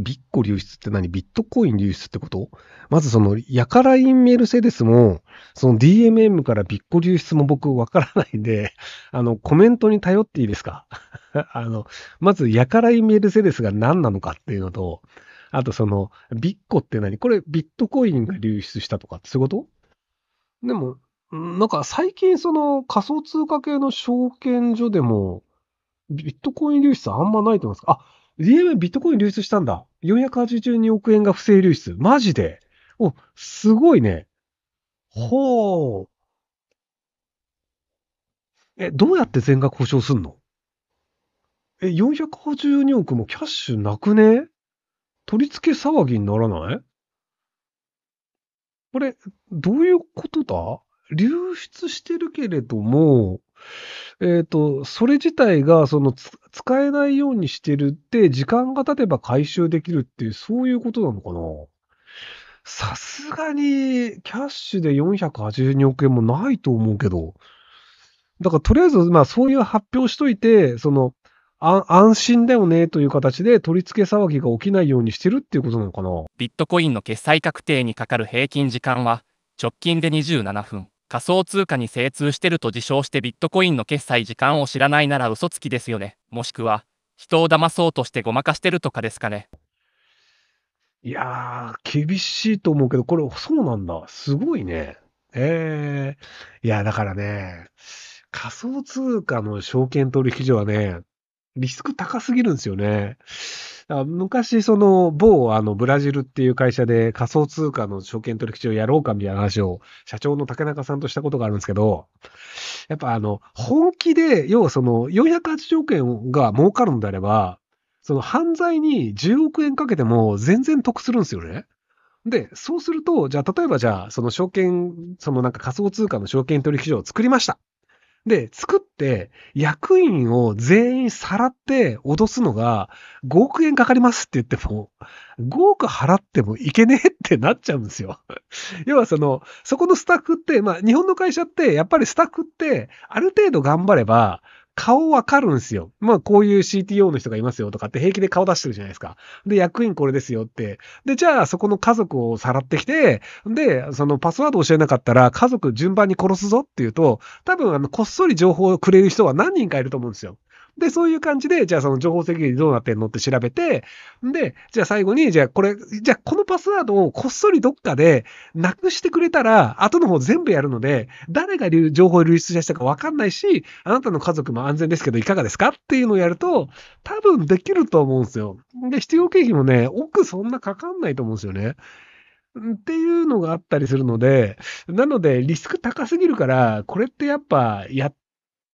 ビッコ流出って何ビットコイン流出ってことまずその、やからインメルセデスも、その DMM からビッコ流出も僕わからないんで、あの、コメントに頼っていいですか あの、まずやからインメルセデスが何なのかっていうのと、あとその、ビッコって何これビットコインが流出したとかってそういうことでも、なんか最近その仮想通貨系の証券所でも、ビットコイン流出あんまないと思いますあ、DM ビットコイン流出したんだ。482億円が不正流出。マジで。お、すごいね。ほう。え、どうやって全額保証すんのえ、482億もキャッシュなくね取り付け騒ぎにならないこれ、どういうことだ流出してるけれども、えっ、ー、と、それ自体が、その、使えないようにしてるって、時間が経てば回収できるっていう、そういうことなのかなさすがに、キャッシュで482億円もないと思うけど。だから、とりあえず、まあ、そういう発表しといて、その、安心だよねという形で取り付け騒ぎが起きないようにしてるっていうことなのかなビットコインの決済確定にかかる平均時間は直近で27分仮想通貨に精通してると自称してビットコインの決済時間を知らないなら嘘つきですよね。もしくは、人を騙そうとしてごまかしてるとかですかね。いやー、厳しいと思うけど、これ、そうなんだ。すごいね。ええー、いや、だからね、仮想通貨の証券取引所はね、リスク高すぎるんですよね。昔、その、某、あの、ブラジルっていう会社で仮想通貨の証券取引所をやろうかみたいな話を、社長の竹中さんとしたことがあるんですけど、やっぱあの、本気で、要はその、480億円が儲かるのであれば、その犯罪に10億円かけても全然得するんですよね。で、そうすると、じゃあ、例えばじゃあ、その証券、そのなんか仮想通貨の証券取引所を作りました。で、作って、役員を全員さらって脅すのが、5億円かかりますって言っても、5億払ってもいけねえってなっちゃうんですよ。要はその、そこのスタッフって、まあ、日本の会社って、やっぱりスタッフって、ある程度頑張れば、顔わかるんすよ。まあ、こういう CTO の人がいますよとかって平気で顔出してるじゃないですか。で、役員これですよって。で、じゃあ、そこの家族をさらってきて、で、そのパスワード教えなかったら、家族順番に殺すぞっていうと、多分、あの、こっそり情報をくれる人は何人かいると思うんですよ。で、そういう感じで、じゃあその情報セキュリティどうなってんのって調べて、で、じゃあ最後に、じゃあこれ、じゃあこのパスワードをこっそりどっかでなくしてくれたら、後の方全部やるので、誰が情報を流出したかわかんないし、あなたの家族も安全ですけどいかがですかっていうのをやると、多分できると思うんですよ。で、必要経費もね、奥そんなかかんないと思うんですよね。っていうのがあったりするので、なのでリスク高すぎるから、これってやっぱやっ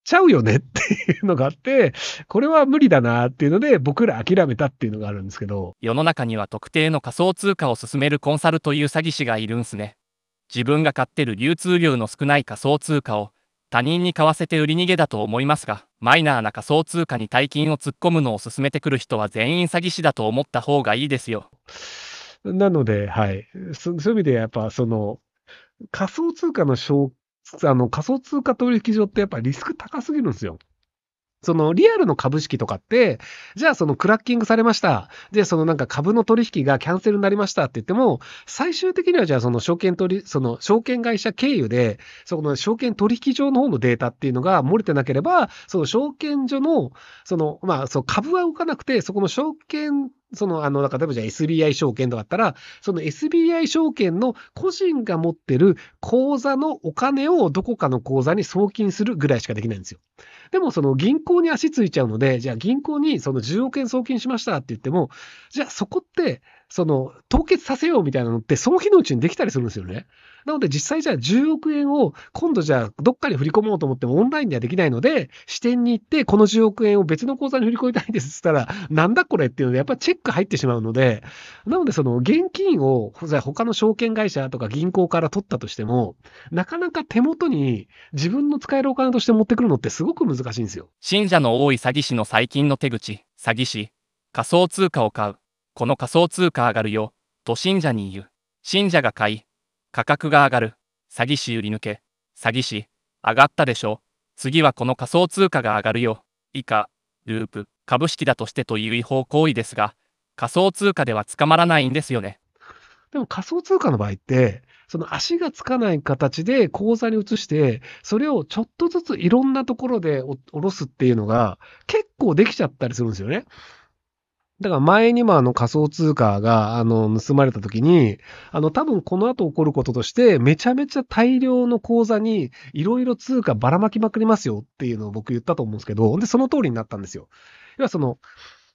ちゃうよねっていうのがあって、これは無理だなっていうので、僕ら諦めたっていうのがあるんですけど。世の中には特定の仮想通貨を進めるコンサルという詐欺師がいるんすね。自分が買ってる流通量の少ない仮想通貨を他人に買わせて売り逃げだと思いますが、マイナーな仮想通貨に大金を突っ込むのを勧めてくる人は全員詐欺師だと思った方がいいですよ。なので、はい。そういう意味でやっぱその、仮想通貨の証あの、仮想通貨取引所ってやっぱりリスク高すぎるんですよ。そのリアルの株式とかって、じゃあそのクラッキングされました。で、そのなんか株の取引がキャンセルになりましたって言っても、最終的にはじゃあその証券取、その証券会社経由で、その証券取引所の方のデータっていうのが漏れてなければ、その証券所の、その、まあ、そう株は動かなくて、そこの証券その、あの、んか例えばじゃ SBI 証券とかあったら、その SBI 証券の個人が持ってる口座のお金をどこかの口座に送金するぐらいしかできないんですよ。でもその銀行に足ついちゃうので、じゃあ銀行にその10億円送金しましたって言っても、じゃあそこって、その、凍結させようみたいなのって、その日のうちにできたりするんですよね。なので実際じゃあ10億円を今度じゃあどっかに振り込もうと思ってもオンラインではできないので、支店に行ってこの10億円を別の口座に振り込みたいんですったら、なんだこれっていうのでやっぱりチェック入ってしまうので、なのでその現金を他の証券会社とか銀行から取ったとしても、なかなか手元に自分の使えるお金として持ってくるのってすごく難しいんですよ。信者の多い詐欺師の最近の手口、詐欺師、仮想通貨を買う。この仮想通貨上がるよ、と信者に言う。信者が買い、価格が上がる。詐欺師売り抜け。詐欺師、上がったでしょ。次はこの仮想通貨が上がるよ。以下、ループ、株式だとしてという違法行為ですが、仮想通貨では捕まらないんですよね。でも仮想通貨の場合って、その足がつかない形で口座に移して、それをちょっとずついろんなところで下ろすっていうのが結構できちゃったりするんですよね。だから前にもあの仮想通貨があの盗まれた時に、あの多分この後起こることとして、めちゃめちゃ大量の口座にいろいろ通貨ばらまきまくりますよっていうのを僕言ったと思うんですけど、で、その通りになったんですよ。要はその、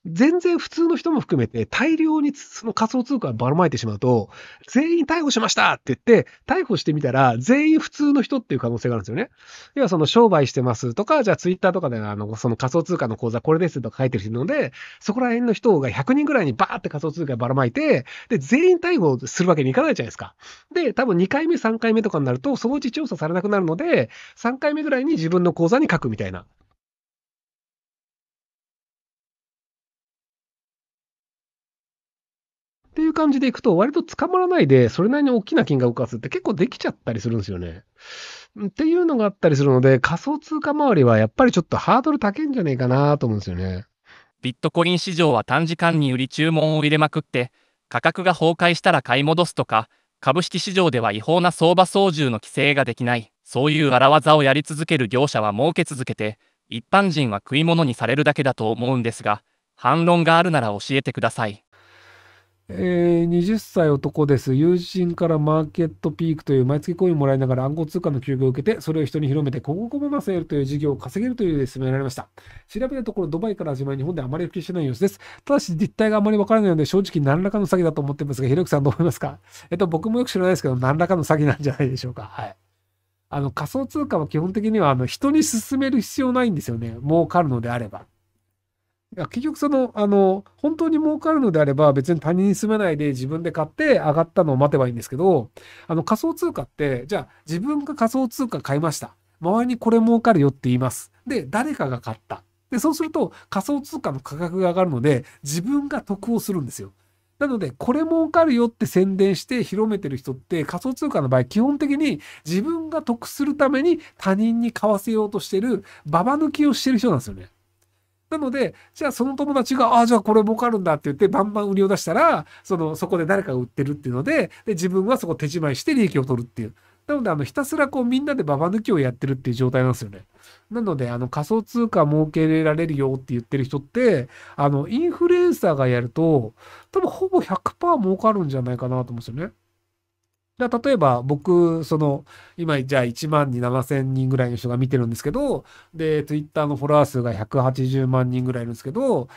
全然普通の人も含めて大量にその仮想通貨をばらまいてしまうと、全員逮捕しましたって言って、逮捕してみたら全員普通の人っていう可能性があるんですよね。要はその商売してますとか、じゃあツイッターとかであの、その仮想通貨の口座これですとか書いてる人ので、そこら辺の人が100人ぐらいにバーって仮想通貨ばらまいて、で、全員逮捕するわけにいかないじゃないですか。で、多分2回目、3回目とかになると、そのうち調査されなくなるので、3回目ぐらいに自分の口座に書くみたいな。っていう感じでいくと、割と捕まらないで、それなりに大きな金額を動かすって結構できちゃったりするんですよね。っていうのがあったりするので、仮想通貨周りはやっぱりちょっとハードル高いんじゃねえかなと思うんですよね。ビットコイン市場は短時間に売り注文を入れまくって、価格が崩壊したら買い戻すとか、株式市場では違法な相場操縦の規制ができない、そういう荒技をやり続ける業者は儲け続けて、一般人は食い物にされるだけだと思うんですが、反論があるなら教えてください。えー、20歳男です。友人からマーケットピークという毎月コインをもらいながら暗号通貨の休業を受けて、それを人に広めて、広告もませるという事業を稼げるというで進められました。調べたところ、ドバイから始まり日本であまり普及してない様子です。ただし、実態があまりわからないので、正直何らかの詐欺だと思ってますが、ひろゆきさんどう思いますかえっと、僕もよく知らないですけど、何らかの詐欺なんじゃないでしょうか。はい。あの、仮想通貨は基本的には、あの、人に勧める必要ないんですよね。儲かるのであれば。いや結局その、あの、本当に儲かるのであれば別に他人に住めないで自分で買って上がったのを待てばいいんですけど、あの仮想通貨って、じゃあ自分が仮想通貨買いました。周りにこれ儲かるよって言います。で、誰かが買った。で、そうすると仮想通貨の価格が上がるので自分が得をするんですよ。なので、これ儲かるよって宣伝して広めてる人って仮想通貨の場合、基本的に自分が得するために他人に買わせようとしてる、ババ抜きをしてる人なんですよね。なので、じゃあその友達が、ああ、じゃあこれ儲かるんだって言って、バンバン売りを出したら、その、そこで誰かが売ってるっていうので、で、自分はそこ手仕舞いして利益を取るっていう。なので、あの、ひたすらこう、みんなでババ抜きをやってるっていう状態なんですよね。なので、あの、仮想通貨儲けられるよって言ってる人って、あの、インフルエンサーがやると、多分ほぼ100%儲かるんじゃないかなと思うんですよね。だ例えば僕、その、今、じゃあ1万2 7000人ぐらいの人が見てるんですけど、で、ツイッターのフォロワー数が180万人ぐらいいるんですけど、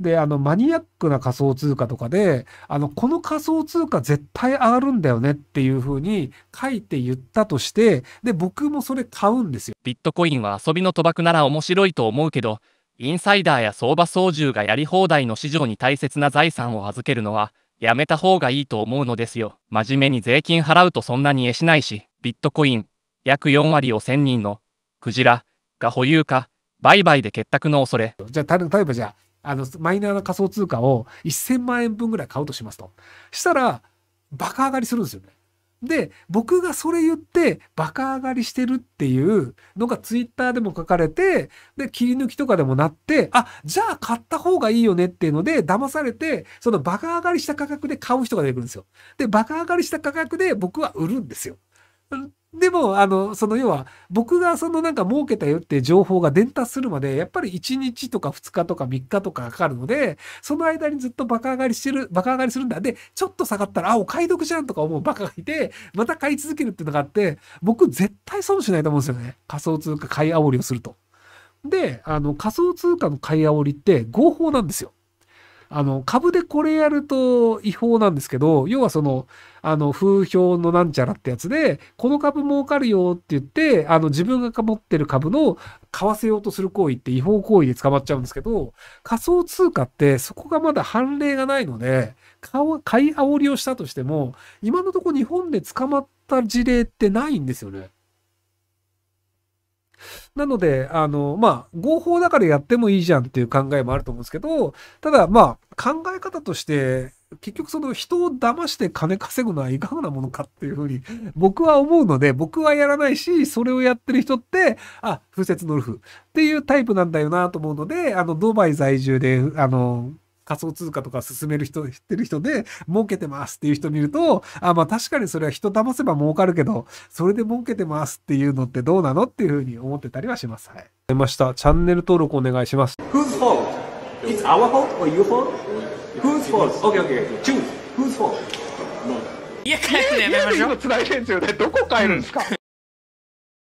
で、あの、マニアックな仮想通貨とかで、あの、この仮想通貨絶対上がるんだよねっていうふうに書いて言ったとして、で、僕もそれ買うんですよ。ビットコインは遊びの賭博なら面白いと思うけど、インサイダーや相場操縦がやり放題の市場に大切な財産を預けるのは、やめた方がいいと思うのですよ。真面目に税金払うとそんなにえしないし、ビットコイン、約4割を1000人の、クジラ、が保有か、売買で結託の恐れ。じゃあ、例えばじゃあ、あの、マイナーな仮想通貨を1000万円分ぐらい買うとしますと。したら、爆上がりするんですよね。で、僕がそれ言って、バカ上がりしてるっていうのがツイッターでも書かれて、で、切り抜きとかでもなって、あ、じゃあ買った方がいいよねっていうので、騙されて、そのバカ上がりした価格で買う人が出てくるんですよ。で、バカ上がりした価格で僕は売るんですよ。でも、あの、その要は、僕がそのなんか儲けたよって情報が伝達するまで、やっぱり1日とか2日とか3日とかかかるので、その間にずっとバカ上がりしてる、バカ上がりするんだ。で、ちょっと下がったら、あ、お買い得じゃんとか思うバカがいて、また買い続けるっていうのがあって、僕絶対損しないと思うんですよね。仮想通貨買い煽りをすると。で、あの、仮想通貨の買い煽りって合法なんですよ。あの、株でこれやると違法なんですけど、要はその、あの、風評のなんちゃらってやつで、この株儲かるよって言って、あの、自分が持ってる株の買わせようとする行為って違法行為で捕まっちゃうんですけど、仮想通貨ってそこがまだ判例がないので、買い煽りをしたとしても、今のところ日本で捕まった事例ってないんですよね。なので、あの、まあ、合法だからやってもいいじゃんっていう考えもあると思うんですけど、ただ、まあ、考え方として、結局その人を騙して金稼ぐのはいかがなものかっていうふうに僕は思うので僕はやらないしそれをやってる人ってあ風雪のルフっていうタイプなんだよなと思うのであのドバイ在住であの仮想通貨とか進める人、知ってる人で、儲けてますっていう人見ると、あ、まあ確かにそれは人騙せば儲かるけど、それで儲けてますっていうのってどうなのっていうふうに思ってたりはします。はい。出ました。チャンネル登録お願いします。w h o s fault? It's our fault or your fault? w h o s fault? Okay, okay, okay. Choose. w h o s fault? 家 帰ってやってね。ょう。家で今辛いですよね。どこ帰るんですか、